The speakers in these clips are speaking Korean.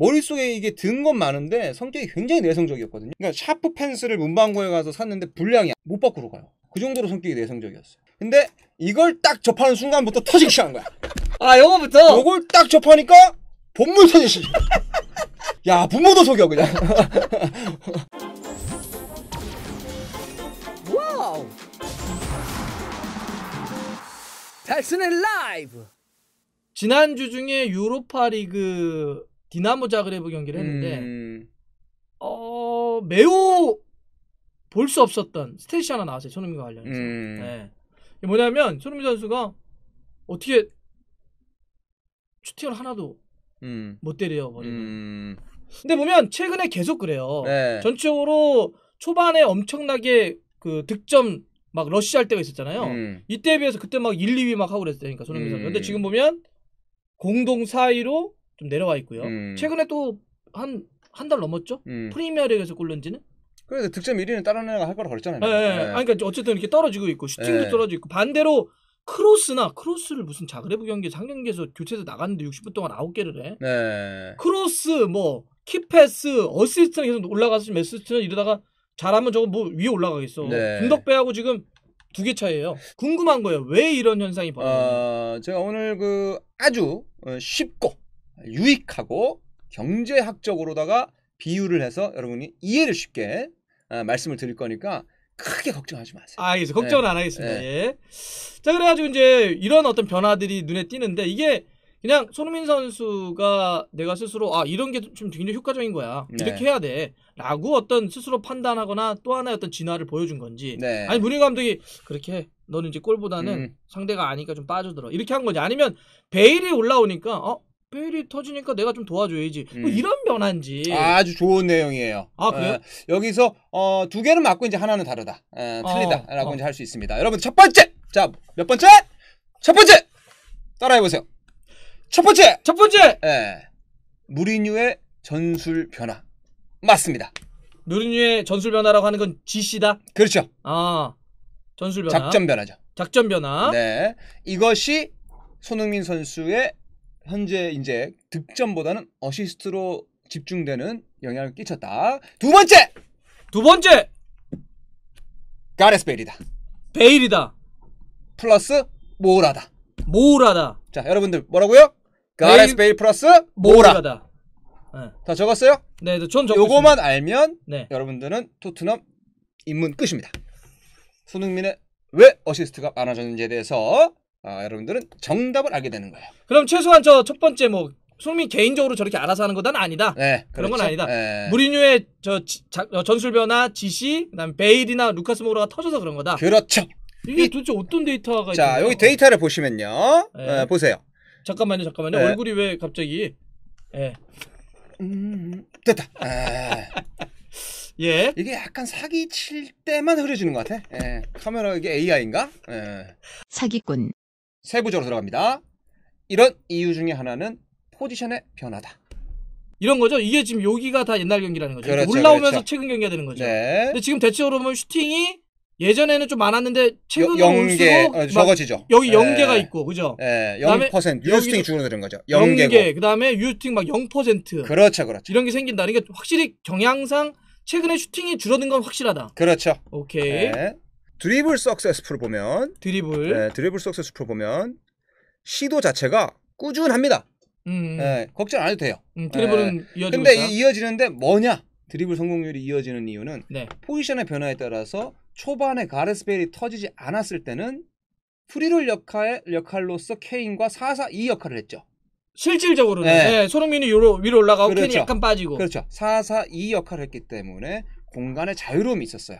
머릿속에 이게 든 건 많은데 성격이 굉장히 내성적이었거든요. 그러니까 샤프 펜슬을 문방구에 가서 샀는데 분량이 못 바꾸러 가요. 그 정도로 성격이 내성적이었어요. 근데 이걸 딱 접하는 순간부터 터지기 시작한 거야. 아, 영거부터 요걸 딱 접하니까 본물 터지시. 야, 부모도 속여, 그냥. 와우! 달슨는 라이브! 지난주 중에 유로파 리그 디나모 자그레브 경기를 했는데 음... 어 매우 볼 수 없었던 스테이 하나 나왔어요 손흥민과 관련해서 음... 네. 뭐냐면 손흥민 선수가 어떻게 슈팅을 하나도 음... 못 때려 버리는 음. 근데 보면 최근에 계속 그래요 네. 전적으로 초반에 엄청나게 그 득점 막 러쉬할 때가 있었잖아요 음. 이때에 비해서 그때 막 1, 2위 막 하고 그랬으니까 손흥민 선수 근데 음. 지금 보면 공동 4위로 좀 내려와 있고요. 음. 최근에 또 한 한 달 넘었죠. 음. 프리미어리그에서 골런지는 그래서 득점 1위는 다른 애가 할 거라고 그랬잖아요. 예, 예. 예. 아니, 그러니까 어쨌든 이렇게 떨어지고 있고 슈팅도 예. 떨어지고 있고 반대로 크로스나 크로스를 무슨 자그레브 경기에서 한 경기에서 교체해서 나갔는데 60분 동안 9개를 해. 네. 크로스 뭐 키패스 어시스트는 계속 올라가서 메스트는 이러다가 잘하면 저거 뭐 위에 올라가겠어. 네. 김덕배하고 지금 두 개차이에요 궁금한 거예요. 왜 이런 현상이 벌어지는지. 어, 제가 오늘 그 아주 어, 쉽고 유익하고 경제학적으로다가 비유를 해서 여러분이 이해를 쉽게 아, 말씀을 드릴 거니까 크게 걱정하지 마세요. 아, 그래서 걱정은 네. 안 하겠습니다. 네. 예. 자, 그래가지고 이제 이런 어떤 변화들이 눈에 띄는데 이게 그냥 손흥민 선수가 내가 스스로 아 이런 게 좀 굉장히 효과적인 거야 네. 이렇게 해야 돼라고 어떤 스스로 판단하거나 또 하나의 어떤 진화를 보여준 건지 네. 아니 문희 감독이 그렇게 너는 이제 골보다는 음. 상대가 아니까 좀 빠져들어 이렇게 한 건지 아니면 베일이 올라오니까 어 베일이 터지니까 내가 좀 도와줘야지. 뭐 음. 뭐 이런 변화인지. 아주 좋은 내용이에요. 아, 그래요? 어, 여기서, 어, 두 개는 맞고 이제 하나는 다르다. 어, 틀리다라고 어. 어. 이제 할 수 있습니다. 여러분, 첫 번째! 자, 몇 번째? 첫 번째! 따라해보세요. 첫 번째! 첫 번째! 예. 무리뉴의 전술 변화. 맞습니다. 무리뉴의 전술 변화라고 하는 건 GC다? 그렇죠. 아, 전술 변화. 작전 변화죠. 작전 변화. 네. 이것이 손흥민 선수의 현재 이제 득점보다는 어시스트로 집중되는 영향을 끼쳤다. 두 번째 두 번째 가레스 베일이다. 베일이다. 플러스 모라다. 모라다. 자 여러분들 뭐라고요? 가레스 베일 플러스 모라. 라다 네. 다 적었어요? 네, 네 전 적었어요. 요거만 알면 네. 여러분들은 토트넘 입문 끝입니다. 손흥민의 왜 어시스트가 많아졌는지에 대해서 아, 여러분들은 정답을 알게 되는 거예요. 그럼 최소한 저 첫 번째 뭐 손흥민 개인적으로 저렇게 알아서 하는 건 아니다. 네, 그런 건 그렇죠. 아니다. 네. 무리뉴의 저 지- 자- 어, 전술 변화, 지시, 그다음 베일이나 루카스 모로가 터져서 그런 거다. 그렇죠. 이게 이- 도대체 어떤 데이터가 있 자, 있는 여기 데이터를 보시면요. 네. 어, 보세요. 잠깐만요, 잠깐만요. 네. 얼굴이 왜 갑자기 예, 음, 됐다. 아, 예. 이게 약간 사기 칠 때만 흐려지는 것 같아. 예, 카메라 이게 AI인가? 예. 사기꾼. 세부적으로 들어갑니다. 이런 이유 중에 하나는 포지션의 변화다. 이런 거죠. 이게 지금 여기가 다 옛날 경기라는 거죠. 그렇죠, 올라오면서 그렇죠. 최근 경기가 되는 거죠. 네. 근데 지금 대체로 적으 보면 슈팅이 예전에는 좀 많았는데 최근 경기 어, 적어지죠. 여기 네. 연계가 네. 있고 그죠? 네, 0% 유스팅 줄어드는 거죠. 연계, 연계 그다음에 유스팅 막0% 그렇죠, 그렇죠. 이런 게 생긴다는 게 확실히 경향상 최근에 슈팅이 줄어든 건 확실하다. 그렇죠. 오케이. 네. 드리블 석세스풀 보면 드리블 네, 드리블 석세스풀 보면 시도 자체가 꾸준합니다. 음, 음. 네, 걱정 안 해도 돼요. 음, 드리블은 네. 이어지고 근데 있어요? 이어지는데 뭐냐? 드리블 성공률이 이어지는 이유는 네. 포지션의 변화에 따라서 초반에 가레스벨이 터지지 않았을 때는 프리롤 역할, 역할로서 케인과 442 역할을 했죠. 실질적으로는 네. 네, 손흥민이 위로, 위로 올라가고 그렇죠. 케인이 약간 빠지고. 그렇죠. 442 역할을 했기 때문에 공간에 자유로움이 있었어요.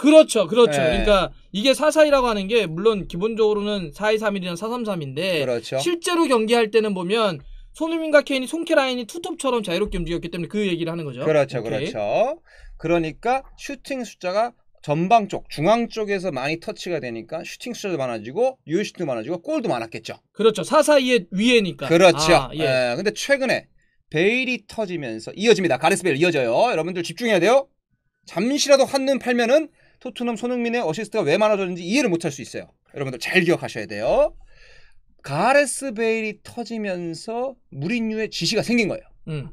그렇죠, 그렇죠. 네. 그러니까 이게 442라고 하는 게 물론 기본적으로는 4231이나 433인데 그렇죠. 실제로 경기할 때는 보면 손흥민과 케인이 손케 라인이 투톱처럼 자유롭게 움직였기 때문에 그 얘기를 하는 거죠. 그렇죠, 오케이. 그렇죠. 그러니까 슈팅 숫자가 전방 쪽, 중앙 쪽에서 많이 터치가 되니까 슈팅 숫자도 많아지고 유효슈팅도 많아지고 골도 많았겠죠. 그렇죠. 442의 위에니까. 그렇죠. 아, 예. 에, 예, 근데 최근에 베일이 터지면서 이어집니다. 가레스 베일 이어져요. 여러분들 집중해야 돼요. 잠시라도 한 눈 팔면은 토트넘 손흥민의 어시스트가 왜 많아졌는지 이해를 못할 수 있어요. 여러분들 잘 기억하셔야 돼요. 가레스 베일이 터지면서 무리뉴의 지시가 생긴 거예요. 음.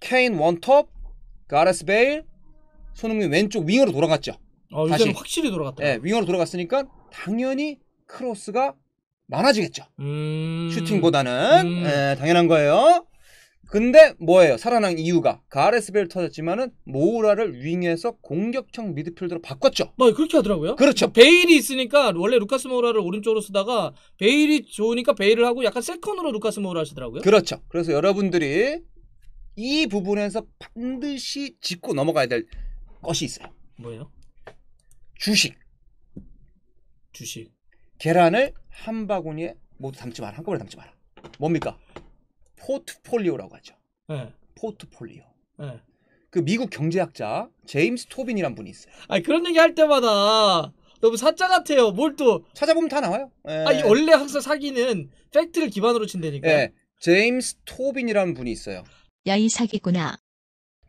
케인 원톱, 가레스 베일, 손흥민 왼쪽 윙으로 돌아갔죠. 어, 다시 확실히 돌아갔다. 예, 윙으로 돌아갔으니까 당연히 크로스가 많아지겠죠. 음... 슈팅보다는 음... 예, 당연한 거예요. 근데 뭐예요? 살아난 이유가 가레스벨 터졌지만은 모우라를 윙에서 공격형 미드필더로 바꿨죠. 뭐 그렇게 하더라고요. 그렇죠. 그러니까 베일이 있으니까 원래 루카스 모우라를 오른쪽으로 쓰다가 베일이 좋으니까 베일을 하고 약간 세컨으로 루카스 모우라 하시더라고요. 그렇죠. 그래서 여러분들이 이 부분에서 반드시 짚고 넘어가야 될 것이 있어요. 뭐예요? 주식. 주식. 계란을 한 바구니에 모두 담지 마라. 한꺼번에 담지 마라. 뭡니까? 포트폴리오라고 하죠. 네. 포트폴리오. 네. 그 미국 경제학자 제임스 토빈이란 분이 있어요. 아 그런 얘기 할 때마다 너무 사짜 같아요. 뭘 또 찾아보면 다 나와요. 예. 아 원래 항상 사기는 팩트를 기반으로 친다니까. 예. 제임스 토빈이란 분이 있어요. 야 이 사기구나.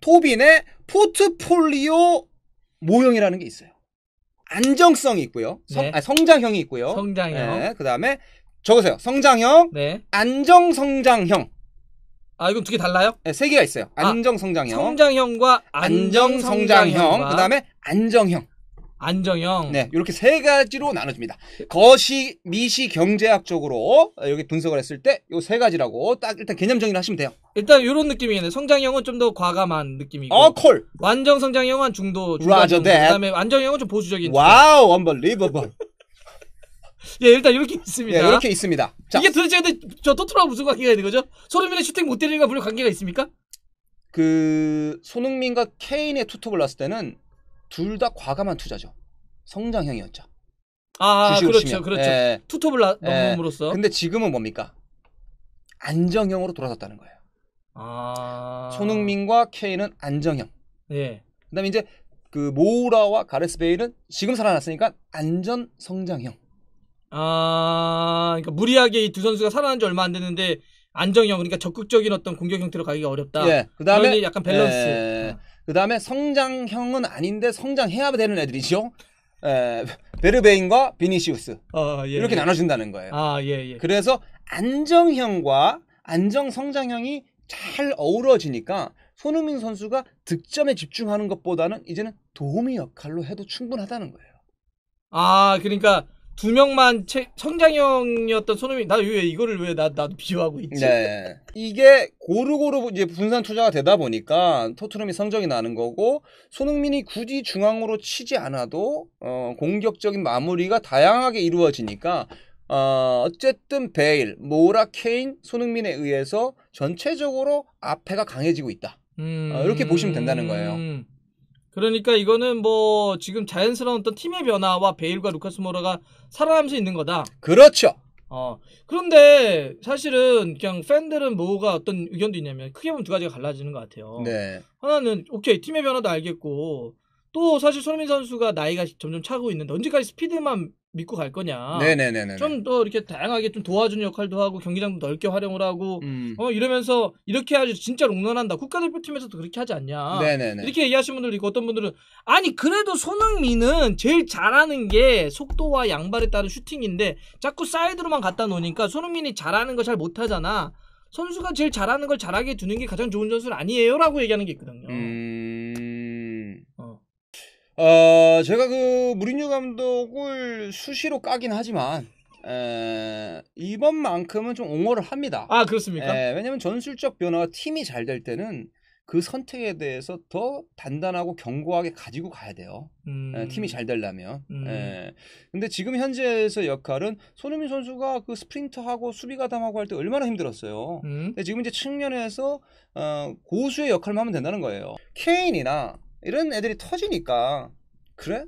토빈의 포트폴리오 모형이라는 게 있어요. 안정성이 있고요. 성, 네. 아, 성장형이 있고요. 성장형. 예, 그다음에 적으세요. 성장형, 네. 안정성장형. 아 이건 두 개 달라요? 네, 세 개가 있어요. 아, 안정 성장형. 성장형과 안정 성장형. 그다음에 안정형. 안정형. 네, 이렇게 세 가지로 나눠집니다. 거시 미시 경제학적으로 여기 분석을 했을 때 이 세 가지라고 딱 일단 개념 정리를 하시면 돼요. 일단 이런 느낌이네. 성장형은 좀 더 과감한 느낌이고. 어, 콜. 완전 성장형은 중도 중간 정도. 그다음에 안정형은 좀 보수적인. 와우, 언벌리버블. 예, 일단 이렇게 있습니다. 예, 이렇게 있습니다. 자. 이게 도대체 근데 저 토트랑 무슨 관계가 있는 거죠? 손흥민의 슈팅 못 때리는가 물 관계가 있습니까? 그 손흥민과 케인의 투톱을 났을 때는 둘 다 과감한 투자죠. 성장형이었죠. 아, 그렇죠, 치면. 그렇죠. 예. 투톱을 예. 넘으로써 근데 지금은 뭡니까? 안정형으로 돌아섰다는 거예요. 아... 손흥민과 케인은 안정형. 예. 그다음에 이제 그 모우라와 가레스 베일은 지금 살아났으니까 안전 성장형. 아, 그러니까 무리하게 이 두 선수가 살아난 지 얼마 안 됐는데 안정형 그러니까 적극적인 어떤 공격 형태로 가기가 어렵다. 예. 그다음에 약간 밸런스. 예, 어. 그다음에 성장형은 아닌데 성장해야 되는 애들이죠. 에, 예, 베르베인과 비니시우스 어, 예, 이렇게 예. 나눠진다는 거예요. 아, 예, 예. 그래서 안정형과 안정 성장형이 잘 어우러지니까 손흥민 선수가 득점에 집중하는 것보다는 이제는 도움의 역할로 해도 충분하다는 거예요. 아, 그러니까 두 명만 채, 성장형이었던 손흥민 나 왜 이거를 왜 나 나도 비유하고 있지? 네. 이게 고루고루 이제 분산 투자가 되다 보니까 토트넘이 성적이 나는 거고 손흥민이 굳이 중앙으로 치지 않아도 어, 공격적인 마무리가 다양하게 이루어지니까 어, 어쨌든 베일, 모라, 케인, 손흥민에 의해서 전체적으로 앞에가 강해지고 있다. 음... 어, 이렇게 보시면 된다는 거예요. 음. 그러니까 이거는 뭐 지금 자연스러운 어떤 팀의 변화와 베일과 루카스 모라가 살아남수 있는 거다. 그렇죠. 어 그런데 사실은 그냥 팬들은 뭐가 어떤 의견도 있냐면 크게 보면 두 가지가 갈라지는 것 같아요. 네. 하나는 오케이 팀의 변화도 알겠고 또 사실 손흥민 선수가 나이가 점점 차고 있는데 언제까지 스피드만 믿고 갈 거냐. 네네네. 좀더 이렇게 다양하게 좀 도와주는 역할도 하고 경기장도 넓게 활용을 하고 음. 어 이러면서 이렇게 해야지 진짜 롱런한다. 국가대표팀에서도 그렇게 하지 않냐. 네네네. 이렇게 얘기하시는 분들 있고 어떤 분들은 아니 그래도 손흥민은 제일 잘하는 게 속도와 양발에 따른 슈팅인데 자꾸 사이드로만 갖다 놓으니까 손흥민이 잘하는 거 잘 못하잖아. 선수가 제일 잘하는 걸 잘하게 두는 게 가장 좋은 전술 아니에요라고 얘기하는 게 있거든요. 음. 어, 제가 그 무리뉴 감독을 수시로 까긴 하지만 에, 이번만큼은 좀 옹호를 합니다. 아 그렇습니까? 왜냐하면 전술적 변화가 팀이 잘 될 때는 그 선택에 대해서 더 단단하고 견고하게 가지고 가야 돼요. 음. 에, 팀이 잘 되려면. 음. 에, 근데 지금 현재에서 역할은 손흥민 선수가 그 스프린트하고 수비가담하고 할 때 얼마나 힘들었어요. 음. 근데 지금 이제 측면에서 어, 고수의 역할만 하면 된다는 거예요. 케인이나 이런 애들이 터지니까 그래?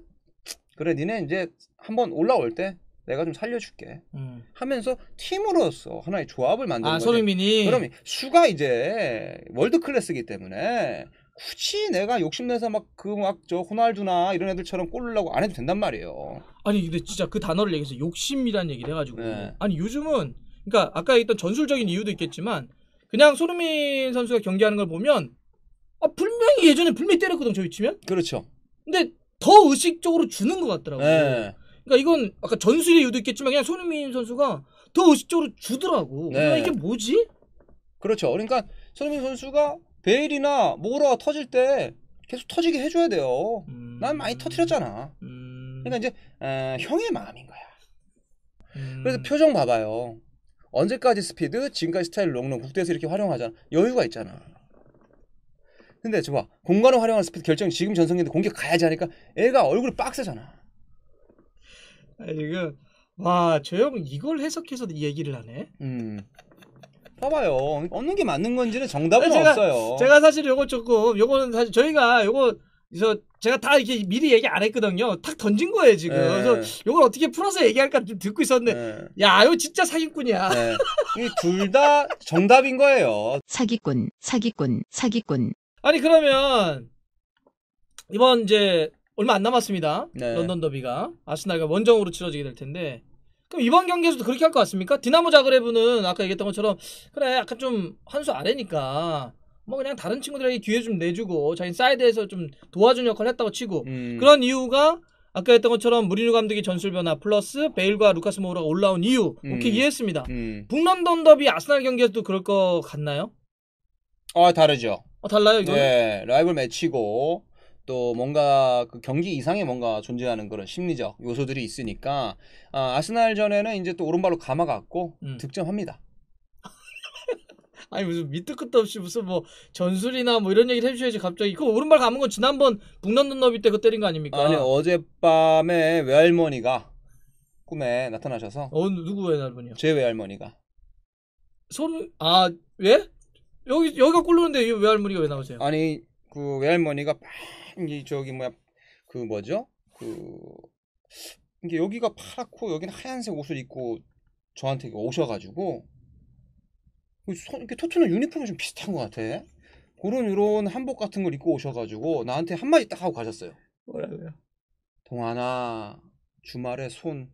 그래 니네 이제 한번 올라올 때 내가 좀 살려줄게 음. 하면서 팀으로서 하나의 조합을 만드는 아, 거지. 소민이 그럼 슈가 이제 월드 클래스기 때문에 굳이 내가 욕심내서 막 그 막 저 호날두나 이런 애들처럼 꼴르으려고안 해도 된단 말이에요. 아니 근데 진짜 그 단어를 얘기해서 욕심이란 얘기를 해가지고 네. 아니 요즘은 그러니까 아까 얘기했던 전술적인 이유도 있겠지만 그냥 손흥민 선수가 경기하는 걸 보면 아, 분명히 예전에 분명히 때렸거든 저 위치면. 그렇죠. 근데 더 의식적으로 주는 것 같더라고요. 네. 그러니까 이건 아까 전술의 이유도 있겠지만 그냥 손흥민 선수가 더 의식적으로 주더라고. 네. 그러니까 이게 뭐지? 그렇죠. 그러니까 손흥민 선수가 베일이나 모라가 터질 때 계속 터지게 해줘야 돼요. 음... 난 많이 터트렸잖아. 음... 그러니까 이제 어, 형의 마음인 거야. 음... 그래서 표정 봐봐요. 언제까지 스피드, 지금까지 스타일 롱런 국대에서 이렇게 활용하잖아. 여유가 있잖아. 근데 저봐 공간을 활용한 스피드 결정 이 지금 전성기인데 공격 가야지 하니까 애가 얼굴이 빡세잖아. 아니 이거 와 조영 이걸 해석해서 이 얘기를 하네. 음. 봐봐요. 얻는 게 맞는 건지는 정답은 제가, 없어요. 제가 사실 요거 조금 요거는 사실 저희가 요거 그래서 제가 다 이렇게 미리 얘기 안 했거든요. 탁 던진 거예요 지금. 네. 그래서 요걸 어떻게 풀어서 얘기할까 좀 듣고 있었는데, 네. 야, 이거 진짜 사기꾼이야. 네. 이둘 다 정답인 거예요. 사기꾼, 사기꾼, 사기꾼. 아니 그러면 이번 이제 얼마 안 남았습니다. 네. 런던 더비가 아스날과 원정으로 치러지게 될 텐데 그럼 이번 경기에서도 그렇게 할 것 같습니까? 디나모 자그레브는 아까 얘기했던 것처럼 그래 약간 좀 한 수 아래니까 뭐 그냥 다른 친구들에게 기회 좀 내주고 자기 사이드에서 좀도와준 역할을 했다고 치고 음. 그런 이유가 아까 했던 것처럼 무리뉴 감독의 전술 변화 플러스 베일과 루카스 모우라가 올라온 이유 음. 오케이 이해했습니다. 음. 북런던 더비 아스날 경기에서도 그럴 것 같나요? 아 다르죠. 어, 달라요 이거. 네, 라이벌 매치고 또 뭔가 그 경기 이상의 뭔가 존재하는 그런 심리적 요소들이 있으니까 아, 아스날 전에는 이제 또 오른발로 감아갔고 음. 득점합니다. 아니 무슨 밑도 끝도 없이 무슨 뭐 전술이나 뭐 이런 얘기를 해주셔야지 갑자기 그 오른발 감은 건 지난번 북남던 너비 때그 때린 거 아닙니까? 아니 어젯밤에 외할머니가 꿈에 나타나셔서 어 누구 외할머니요? 제 외할머니가 소름 아 왜? 예? 여기 여기가 꿀로인데이 외할머니가 왜 나오세요? 아니 그 외할머니가 막이 저기 뭐야 그 뭐죠 그 이게 여기가 파랗고 여기는 하얀색 옷을 입고 저한테 오셔가지고 손 이렇게 토트넘 유니폼이 좀 비슷한 것 같아. 그런 이런 한복 같은 걸 입고 오셔가지고 나한테 한마디 딱 하고 가셨어요. 뭐라고요? 동아나 주말에 손.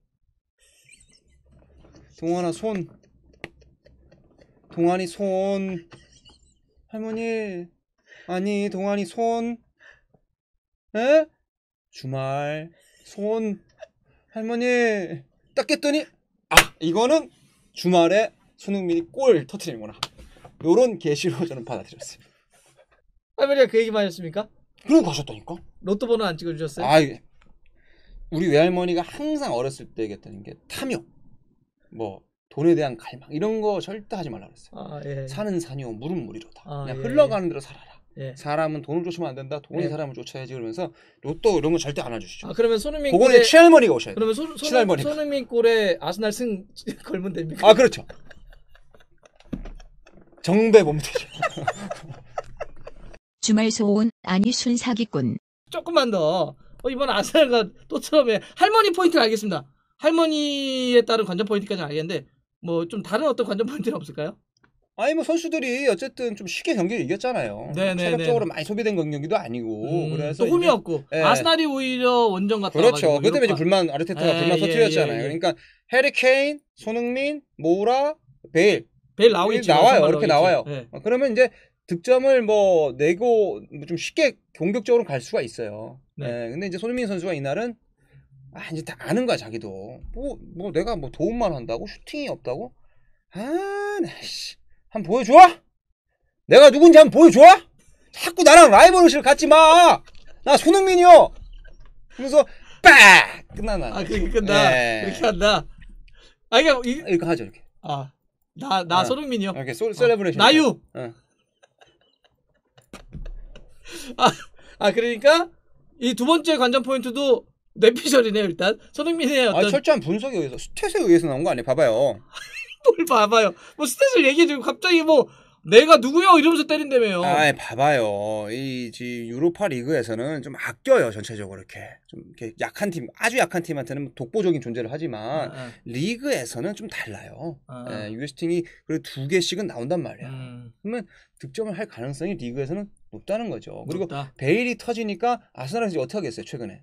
동아나 손. 동안이 손. 할머니 아니 동안이 손 에? 주말 손 할머니 딱 깼더니 아 이거는 주말에 손흥민이 골 터트리는구나 요런 게시로 저는 받아들였어요 할머니가 그 얘기만 했습니까? 그러고 가셨다니까 로또 번호 안 찍어주셨어요? 아 우리 외할머니가 항상 어렸을 때얘기했던게 탐욕 뭐 돈에 대한 갈망 이런 거 절대 하지 말라 그랬어요. 아, 예. 사는 산이요 물은 물이로다. 아, 그냥 예. 흘러가는 대로 살아라. 예. 사람은 돈을 쫓으면 안 된다. 돈이 예. 사람을 쫓아야지 그러면서 로또 이런 거 절대 안 해주시죠. 아, 그러면 손흥민 그거는 골에... 친할머니가 오셔야 돼요. 그러면 소, 소, 친할 손흥민 골에 아스날 승 걸면 됩니까? 아 그렇죠. 정배 몸 되죠. 주말 소원 아니 순 사기꾼. 조금만 더. 어, 이번 아스날가또 처음에 할머니 포인트 알겠습니다. 할머니에 따른 관전 포인트까지 는 알겠는데 뭐좀 다른 어떤 관전 포인트는 없을까요? 아니 뭐 선수들이 어쨌든 좀 쉽게 경기를 이겼잖아요. 네네네. 뭐 네, 네. 체력적으로 많이 소비된 경기도 아니고 음, 그래서 도움이없고 예. 아스날이 오히려 원정 같다. 그렇죠. 그 때문에 이제 불만 아르테타가 예, 불만 예, 터트렸잖아요. 예, 예, 그러니까 해리 케인, 손흥민, 모라, 우 베일, 베일 나오겠 나와요. 이렇게 나와요. 예. 어, 그러면 이제 득점을 뭐 내고 좀 쉽게 공격적으로 갈 수가 있어요. 네. 근데 이제 손흥민 선수가 이날은 아 이제 다 아는 거야 자기도 뭐뭐 뭐 내가 뭐 도움만 한다고 슈팅이 없다고 아나씨 한 번 보여줘 내가 누군지 한 번 보여줘 자꾸 나랑 라이벌 의식을 갖지 마 나 손흥민이요 그래서 빡 끝나나 아 그게 끝나 네. 이렇게 한다 아 이게 이... 이렇게 하죠 이렇게 아나나 나 어. 손흥민이요 아, 이렇게 솔 셀레브레이션 어. 나유 어. 아, 아 그러니까 이 두 번째 관전 포인트도 뇌피셜이네요 일단 손흥민의 어떤 아, 철저한 분석에 의해서 스탯에 의해서 나온 거 아니에요 봐봐요 뭘 봐봐요 뭐 스탯을 얘기해주고 갑자기 뭐 내가 누구요 이러면서 때린다며요 아 봐봐요 이 지금 유로파 리그에서는 좀 아껴요 전체적으로 이렇게 좀 이렇게 약한 팀 아주 약한 팀한테는 독보적인 존재를 하지만 아, 아. 리그에서는 좀 달라요 아. 아. 예, 유스팅이 그래도 두 개씩은 나온단 말이야 음. 그러면 득점을 할 가능성이 리그에서는 높다는 거죠. 그리고 높다. 베일이 터지니까 아스날에서 어떻게 하겠어요, 최근에?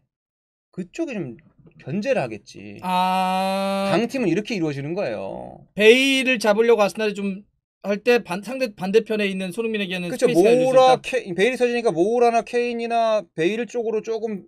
그쪽이 좀 견제를 하겠지. 아. 강팀은 이렇게 이루어지는 거예요. 베일을 잡으려고 아스날이 좀할 때 상대 반대편에 있는 손흥민에게는 그렇죠. 모라 케인 베일이 서지니까 모라나 케인이나 베일 쪽으로 조금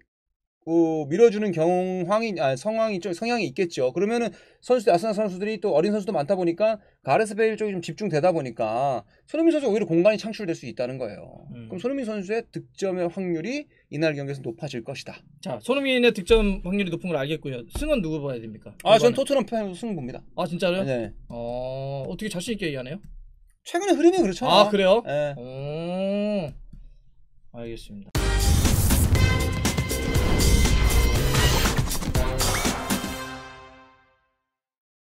어, 밀어주는 경황이 아, 성황이 좀 성향이 있겠죠. 그러면은 선수들 아스날 선수들이 또 어린 선수도 많다 보니까 가르스 베일 쪽이 좀 집중되다 보니까 손흥민 선수 오히려 공간이 창출될 수 있다는 거예요. 음. 그럼 손흥민 선수의 득점의 확률이 이날 경기에서 높아질 것이다. 자, 손흥민의 득점 확률이 높은 걸 알겠고요. 승은 누구 봐야 됩니까? 아, 전 토트넘 팬으로 승 봅니다. 아, 진짜로요? 네. 어, 어떻게 자신 있게 얘기하네요? 최근에 흐름이 그렇잖아요. 아, 그래요? 네. 오, 음, 알겠습니다.